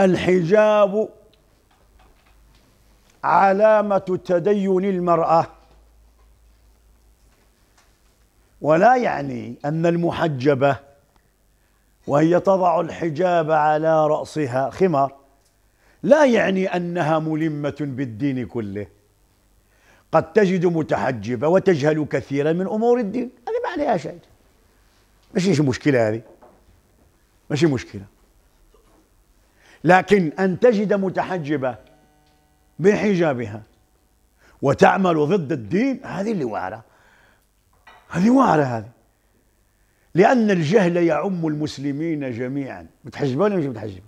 الحجاب علامة تدين المرأة ولا يعني أن المحجبة وهي تضع الحجاب على رأسها خمار لا يعني أنها ملمة بالدين كله قد تجد متحجبة وتجهل كثيرا من أمور الدين هذه ما عليها شيء ماشي مشكلة هذه ماشي مشكلة لكن أن تجد متحجبة بحجابها وتعمل ضد الدين هذه اللي وعرة هذه وعرة هذه لأن الجهل يعم المسلمين جميعا متحجبة ولا مش متحجبة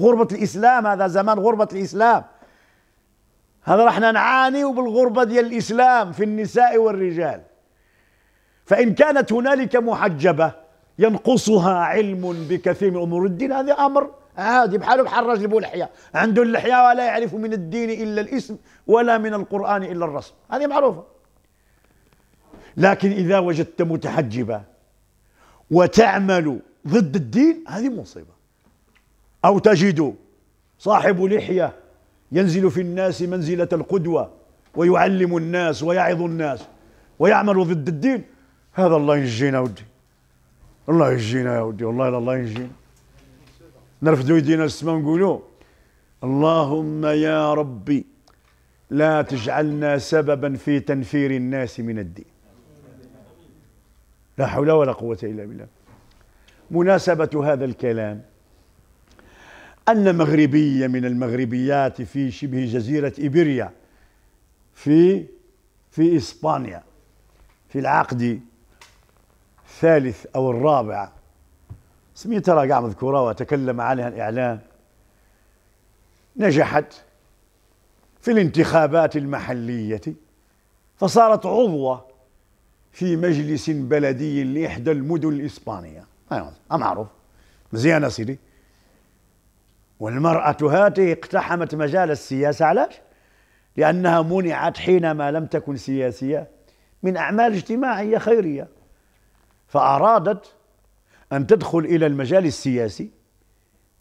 غربة الإسلام هذا زمان غربة الإسلام هذا رحنا نعاني وبالغربة ديال الإسلام في النساء والرجال فإن كانت هنالك محجبة ينقصها علم بكثير من أمور الدين هذا أمر عادي بحاله بحال الراجل بو لحيه عنده اللحيه ولا يعرف من الدين الا الاسم ولا من القران الا الرسم هذه معروفه لكن اذا وجدت متحجبه وتعمل ضد الدين هذه مصيبه او تجد صاحب لحيه ينزل في الناس منزله القدوه ويعلم الناس ويعظ الناس ويعمل ضد الدين هذا الله يا ودي الله ينجينا يا ودي والله الله ينجينا نرفدوا يدينا للسماء ونقولوا اللهم يا ربي لا تجعلنا سببا في تنفير الناس من الدين لا حول ولا قوة إلا بالله مناسبة هذا الكلام أن مغربية من المغربيات في شبه جزيرة إبريا في في إسبانيا في العقد الثالث أو الرابع ترى قاع مذكورة وتكلم عنها الإعلام نجحت في الانتخابات المحلية فصارت عضوة في مجلس بلدي لإحدى المدن الإسبانية معروف مزيانة سيدي والمرأة هاته اقتحمت مجال السياسة علاش؟ لأنها منعت حينما لم تكن سياسية من أعمال اجتماعية خيرية فأرادت أن تدخل إلى المجال السياسي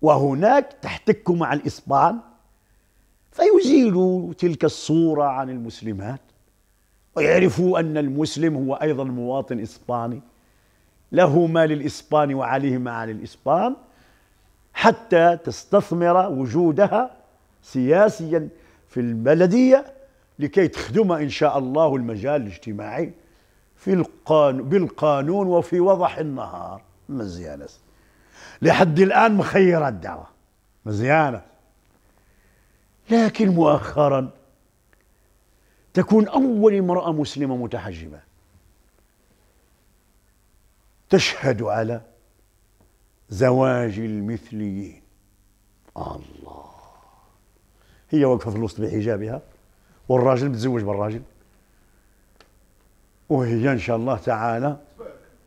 وهناك تحتك مع الإسبان فيزيلوا تلك الصورة عن المسلمات ويعرفوا أن المسلم هو أيضا مواطن إسباني له ما للإسبان وعليه ما على الإسبان حتى تستثمر وجودها سياسيا في البلدية لكي تخدم إن شاء الله المجال الاجتماعي في القانون بالقانون وفي وضح النهار مزيانة لحد الآن مخيرات دعوة مزيانة لكن مؤخرا تكون أول امرأة مسلمة متحجبة تشهد على زواج المثليين الله هي واقفة في الوسط بحجابها والراجل متزوج بالراجل وهي إن شاء الله تعالى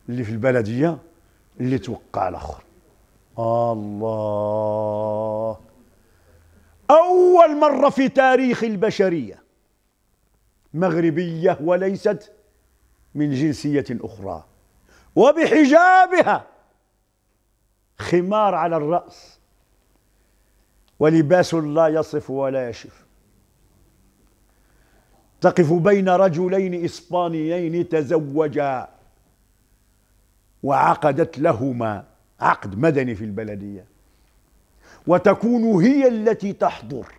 اللي في البلدية اللي توقع الاخر الله اول مره في تاريخ البشريه مغربيه وليست من جنسيه اخرى وبحجابها خمار على الراس ولباس لا يصف ولا يشف تقف بين رجلين اسبانيين تزوجا وعقدت لهما عقد مدني في البلدية وتكون هي التي تحضر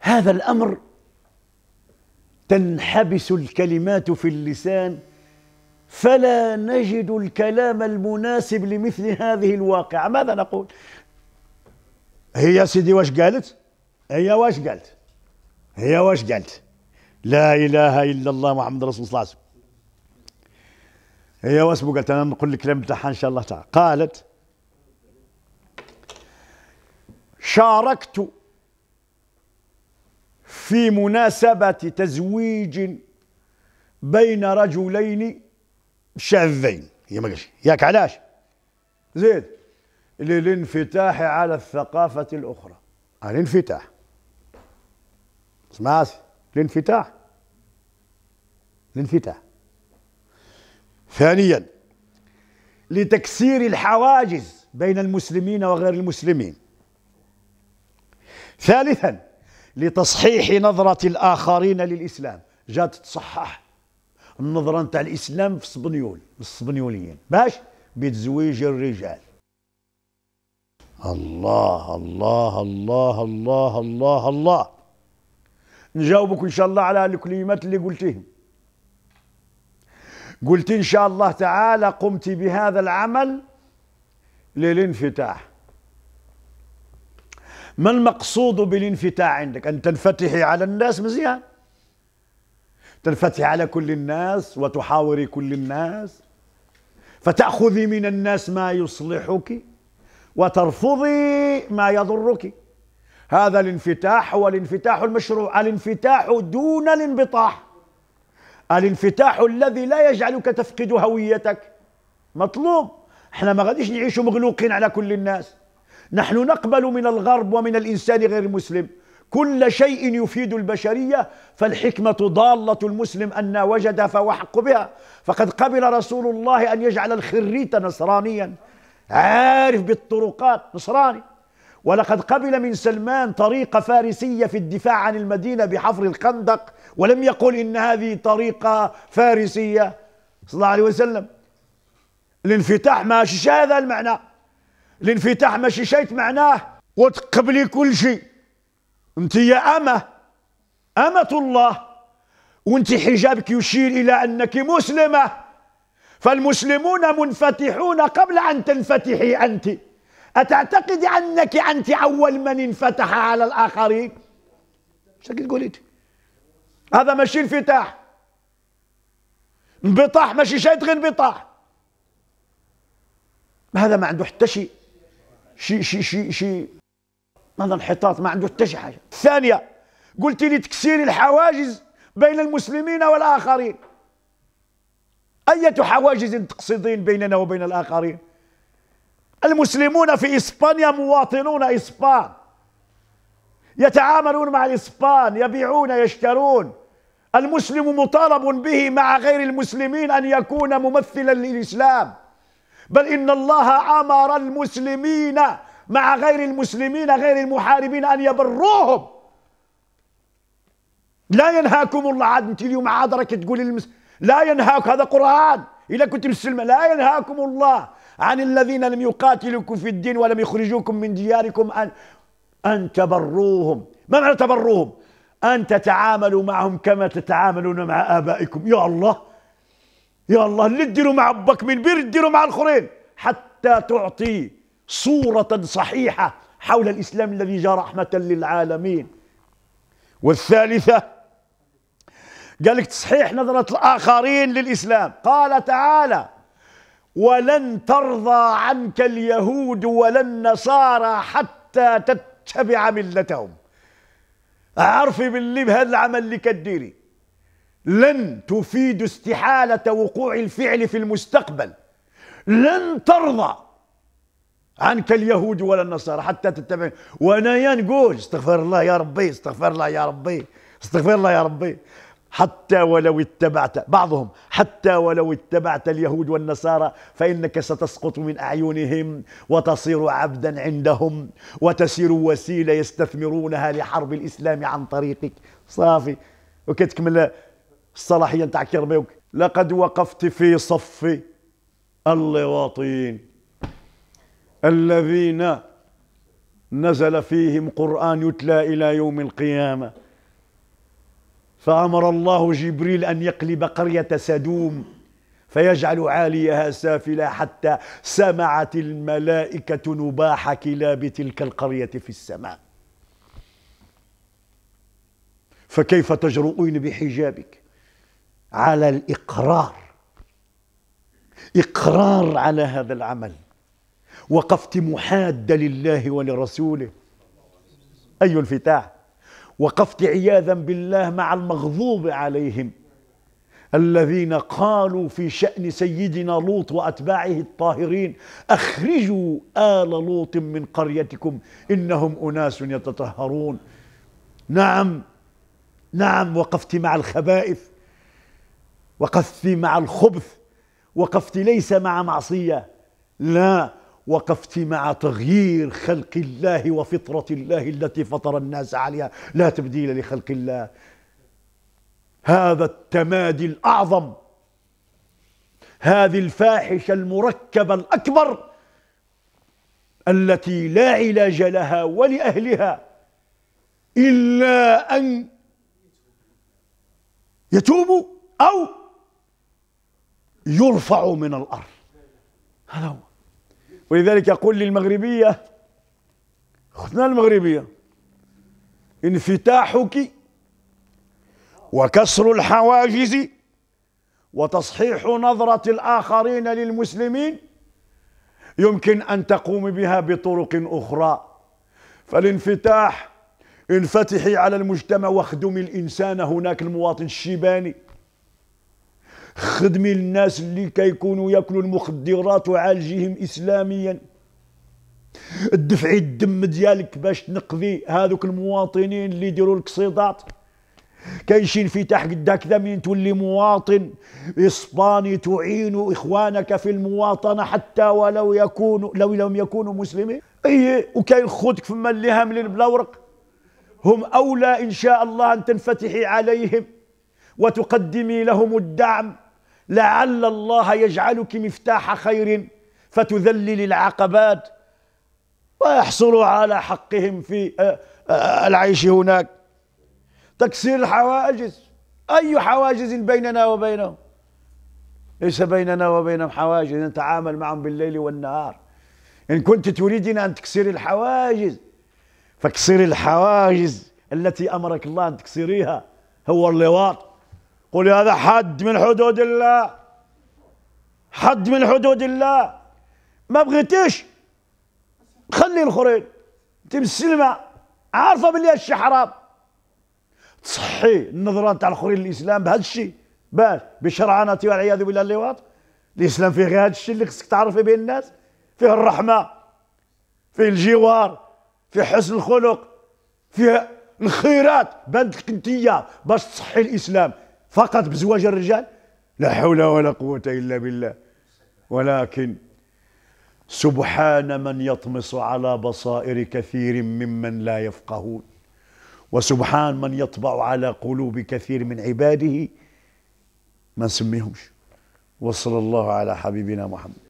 هذا الأمر تنحبس الكلمات في اللسان فلا نجد الكلام المناسب لمثل هذه الواقعة ماذا نقول هي سيدي واش قالت هي واش قالت هي واش قالت لا اله الا الله محمد رسول الله صلى الله عليه وسلم هي واسمه قالت انا نقول الكلام بتاعها ان شاء الله تعالى قالت شاركت في مناسبة تزويج بين رجلين شاذين هي ما قالش ياك علاش زيد للانفتاح على الثقافة الأخرى الانفتاح سمعت الانفتاح الانفتاح ثانيا لتكسير الحواجز بين المسلمين وغير المسلمين ثالثا لتصحيح نظرة الآخرين للإسلام جات تصحح النظرة نتاع الإسلام في الصبنيول الصبنيوليين باش بتزويج الرجال الله الله الله الله الله الله, الله. نجاوبك إن شاء الله على الكلمات اللي قلتهم قلت إن شاء الله تعالى قمت بهذا العمل للانفتاح ما المقصود بالانفتاح عندك أن تنفتحي على الناس مزيان تنفتحي على كل الناس وتحاوري كل الناس فتأخذي من الناس ما يصلحك وترفضي ما يضرك هذا الانفتاح هو الانفتاح المشروع الانفتاح دون الانبطاح الانفتاح الذي لا يجعلك تفقد هويتك مطلوب احنا ما غاديش نعيش مغلوقين على كل الناس نحن نقبل من الغرب ومن الانسان غير المسلم كل شيء يفيد البشريه فالحكمه ضاله المسلم ان وجد فهو حق بها فقد قبل رسول الله ان يجعل الخريت نصرانيا عارف بالطرقات نصراني ولقد قبل من سلمان طريقة فارسية في الدفاع عن المدينة بحفر الخندق ولم يقل إن هذه طريقة فارسية صلى الله عليه وسلم الانفتاح ماشي هذا المعنى الانفتاح ماشي شيء معناه وتقبلي كل شيء انت يا أمة أمة الله وانت حجابك يشير إلى أنك مسلمة فالمسلمون منفتحون قبل أن تنفتحي أنت أتعتقد أنك أنت أول من انفتح على الآخرين شكل قلت هذا ماشي انفتاح انبطاح ماشي شيء غير انبطاح هذا ما عنده حتى شيء شيء شيء شيء شي. هذا انحطاط ما عنده حتى شي حاجه الثانيه قلت لي تكسير الحواجز بين المسلمين والاخرين اية حواجز تقصدين بيننا وبين الاخرين المسلمون في إسبانيا مواطنون إسبان يتعاملون مع الإسبان يبيعون يشترون المسلم مطالب به مع غير المسلمين أن يكون ممثلا للإسلام بل إن الله أمر المسلمين مع غير المسلمين غير المحاربين أن يبروهم لا ينهاكم الله عاد أنت اليوم عاد راك تقول المس... لا ينهاك هذا قرآن إذا كنت مسلمة لا ينهاكم الله عن الذين لم يقاتلوكم في الدين ولم يخرجوكم من دياركم أن أن تبروهم ما معنى تبروهم أن تتعاملوا معهم كما تتعاملون مع آبائكم يا الله يا الله اللي تديروا مع أبك من بير تديروا مع الخرين حتى تعطي صورة صحيحة حول الإسلام الذي جاء رحمة للعالمين والثالثة قال لك تصحيح نظرة الآخرين للإسلام قال تعالى ولن ترضى عنك اليهود ولا النصارى حتى تتبع ملتهم عرفي باللي بهذا العمل اللي كديري لن تفيد استحالة وقوع الفعل في المستقبل لن ترضى عنك اليهود ولا النصارى حتى تتبع يا نقول استغفر الله يا ربي استغفر الله يا ربي استغفر الله يا ربي حتى ولو اتبعت بعضهم حتى ولو اتبعت اليهود والنصارى فإنك ستسقط من أعينهم وتصير عبدا عندهم وتسير وسيلة يستثمرونها لحرب الإسلام عن طريقك صافي وكتكمل الصلاحية نتاع كربيوك لقد وقفت في صف اللواطين الذين نزل فيهم قرآن يتلى إلى يوم القيامة فأمر الله جبريل أن يقلب قرية سدوم فيجعل عاليها سافلا حتى سمعت الملائكة نباح كلاب تلك القرية في السماء فكيف تجرؤين بحجابك على الإقرار إقرار على هذا العمل وقفت محادة لله ولرسوله أي الفتاح وقفت عياذا بالله مع المغضوب عليهم الذين قالوا في شأن سيدنا لوط وأتباعه الطاهرين أخرجوا آل لوط من قريتكم إنهم أناس يتطهرون نعم نعم وقفت مع الخبائث وقفت مع الخبث وقفت ليس مع معصية لا وقفت مع تغيير خلق الله وفطرة الله التي فطر الناس عليها لا تبديل لخلق الله هذا التمادي الأعظم هذه الفاحشة المركبة الأكبر التي لا علاج لها ولأهلها إلا أن يتوبوا أو يرفعوا من الأرض هذا هو ولذلك يقول للمغربية أختنا المغربية انفتاحك وكسر الحواجز وتصحيح نظرة الآخرين للمسلمين يمكن أن تقوم بها بطرق أخرى فالانفتاح انفتحي على المجتمع واخدمي الإنسان هناك المواطن الشيباني خدمي للناس اللي كيكونوا ياكلوا المخدرات وعالجيهم اسلاميا دفعي الدم ديالك باش تنقذي هذوك المواطنين اللي يديروا لك صيدات كاين شي انفتاح قداك كذا من تولي مواطن اسباني تعين اخوانك في المواطنه حتى ولو يكونوا لو لم يكونوا مسلمين اي وكاين خوتك فما اللي هاملين بلا ورق هم اولى ان شاء الله ان تنفتحي عليهم وتقدمي لهم الدعم لعل الله يجعلك مفتاح خير فتذلل العقبات ويحصل على حقهم في آه، آه، العيش هناك تكسير الحواجز أي حواجز بيننا وبينهم ليس بيننا وبينهم حواجز نتعامل معهم بالليل والنهار إن كنت تريدين أن تكسري الحواجز فكسر الحواجز التي أمرك الله أن تكسريها هو اللواط قل هذا حد من حدود الله حد من حدود الله ما بغيتيش خلي الخرين انت مسلمه عارفه بلي هادشي حرام تصحي النظره نتاع الخرين للاسلام بهذا الشيء باش بشرعنتي والعياذ بالله اللي واط الاسلام فيه غير هذا الشيء اللي خصك تعرفي به الناس فيه الرحمه فيه الجوار فيه حسن الخلق فيه الخيرات بنت الكنتيه باش تصحي الاسلام فقط بزواج الرجال لا حول ولا قوة إلا بالله ولكن سبحان من يطمس على بصائر كثير ممن لا يفقهون وسبحان من يطبع على قلوب كثير من عباده ما نسميهمش وصلى الله على حبيبنا محمد